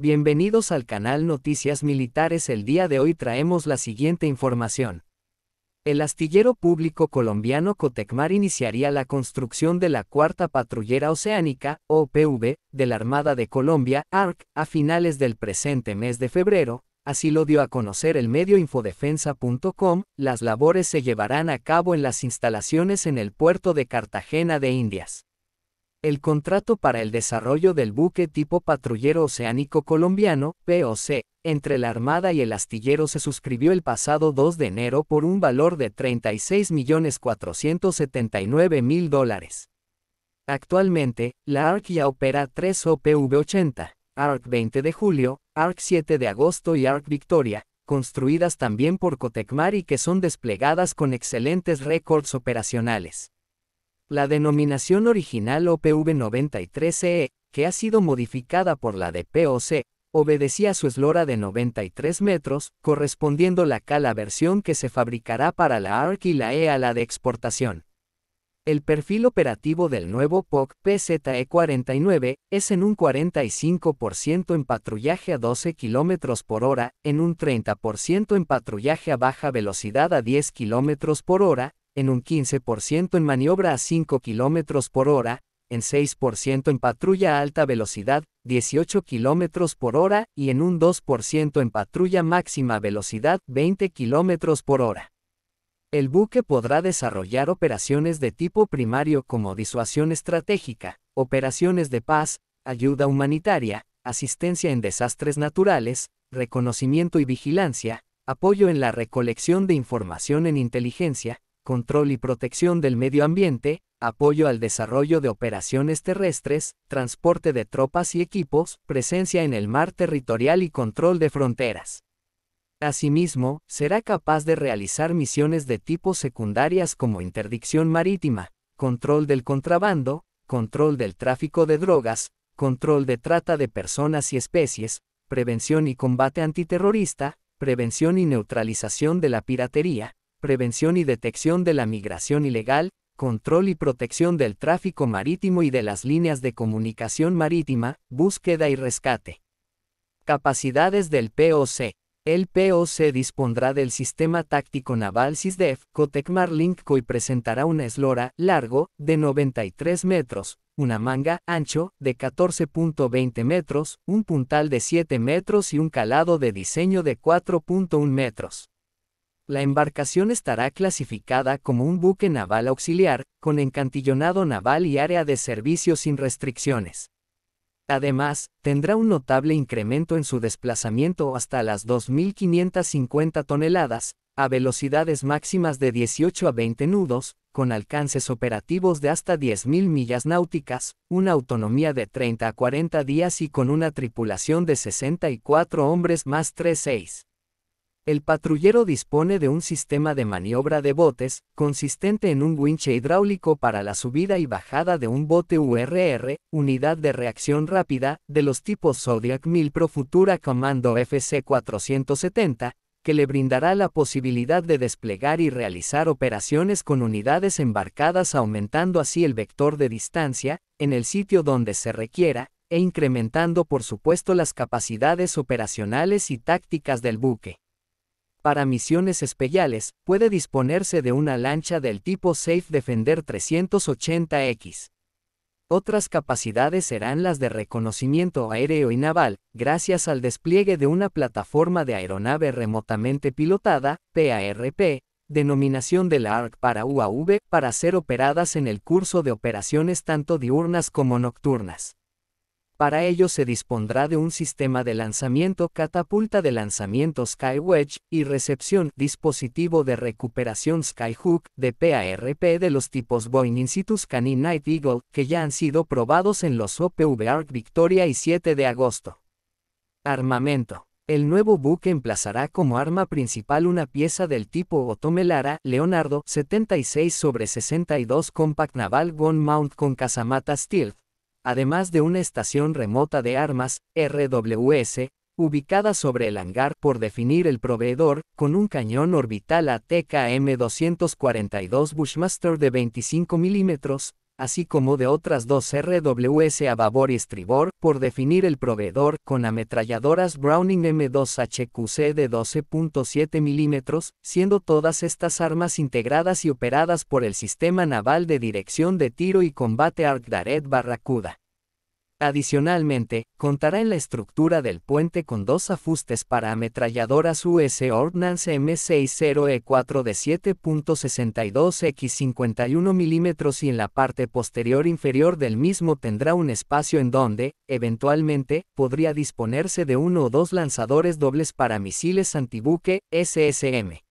Bienvenidos al canal Noticias Militares. El día de hoy traemos la siguiente información. El astillero público colombiano Cotecmar iniciaría la construcción de la cuarta patrullera oceánica, OPV, de la Armada de Colombia, ARC, a finales del presente mes de febrero, así lo dio a conocer el medio infodefensa.com, las labores se llevarán a cabo en las instalaciones en el puerto de Cartagena de Indias. El contrato para el desarrollo del buque tipo patrullero oceánico colombiano, POC, entre la Armada y el astillero se suscribió el pasado 2 de enero por un valor de 36.479.000 dólares. Actualmente, la ARC ya opera tres OPV-80, ARC 20 de julio, ARC 7 de agosto y ARC Victoria, construidas también por Cotecmar y que son desplegadas con excelentes récords operacionales. La denominación original opv 93 e que ha sido modificada por la de POC, obedecía a su eslora de 93 metros, correspondiendo la cala la versión que se fabricará para la ARC y la E a la de exportación. El perfil operativo del nuevo POC PZE49 es en un 45% en patrullaje a 12 km por hora, en un 30% en patrullaje a baja velocidad a 10 km por hora, en un 15% en maniobra a 5 km por hora, en 6% en patrulla a alta velocidad, 18 km por hora, y en un 2% en patrulla máxima velocidad, 20 km por hora. El buque podrá desarrollar operaciones de tipo primario como disuasión estratégica, operaciones de paz, ayuda humanitaria, asistencia en desastres naturales, reconocimiento y vigilancia, apoyo en la recolección de información en inteligencia, control y protección del medio ambiente, apoyo al desarrollo de operaciones terrestres, transporte de tropas y equipos, presencia en el mar territorial y control de fronteras. Asimismo, será capaz de realizar misiones de tipo secundarias como interdicción marítima, control del contrabando, control del tráfico de drogas, control de trata de personas y especies, prevención y combate antiterrorista, prevención y neutralización de la piratería, prevención y detección de la migración ilegal, control y protección del tráfico marítimo y de las líneas de comunicación marítima, búsqueda y rescate. Capacidades del POC. El POC dispondrá del sistema táctico naval SISDEF Cotecmar Link y presentará una eslora largo de 93 metros, una manga ancho de 14.20 metros, un puntal de 7 metros y un calado de diseño de 4.1 metros. La embarcación estará clasificada como un buque naval auxiliar, con encantillonado naval y área de servicio sin restricciones. Además, tendrá un notable incremento en su desplazamiento hasta las 2.550 toneladas, a velocidades máximas de 18 a 20 nudos, con alcances operativos de hasta 10.000 millas náuticas, una autonomía de 30 a 40 días y con una tripulación de 64 hombres más 36. El patrullero dispone de un sistema de maniobra de botes, consistente en un winche hidráulico para la subida y bajada de un bote URR, unidad de reacción rápida, de los tipos Zodiac 1000 Pro Futura Comando FC-470, que le brindará la posibilidad de desplegar y realizar operaciones con unidades embarcadas aumentando así el vector de distancia, en el sitio donde se requiera, e incrementando por supuesto las capacidades operacionales y tácticas del buque. Para misiones especiales, puede disponerse de una lancha del tipo Safe Defender 380X. Otras capacidades serán las de reconocimiento aéreo y naval, gracias al despliegue de una plataforma de aeronave remotamente pilotada, PARP, denominación de la ARC para UAV, para ser operadas en el curso de operaciones tanto diurnas como nocturnas. Para ello se dispondrá de un sistema de lanzamiento catapulta de lanzamiento SkyWedge y recepción dispositivo de recuperación Skyhook de PARP de los tipos Boeing Institute Canin Night Eagle que ya han sido probados en los OPV Arc Victoria y 7 de agosto. Armamento. El nuevo buque emplazará como arma principal una pieza del tipo Otomelara Leonardo 76 sobre 62 Compact Naval Gun Mount con casamata Stealth además de una estación remota de armas, RWS, ubicada sobre el hangar por definir el proveedor, con un cañón orbital ATK M242 Bushmaster de 25 milímetros, así como de otras dos RWS a babor y estribor, por definir el proveedor, con ametralladoras Browning M2 HQC de 12.7 milímetros, siendo todas estas armas integradas y operadas por el Sistema Naval de Dirección de Tiro y Combate Arc Barracuda. Adicionalmente, contará en la estructura del puente con dos afustes para ametralladoras US Ordnance M60E4 de 7.62 x 51 mm y en la parte posterior inferior del mismo tendrá un espacio en donde, eventualmente, podría disponerse de uno o dos lanzadores dobles para misiles antibuque SSM.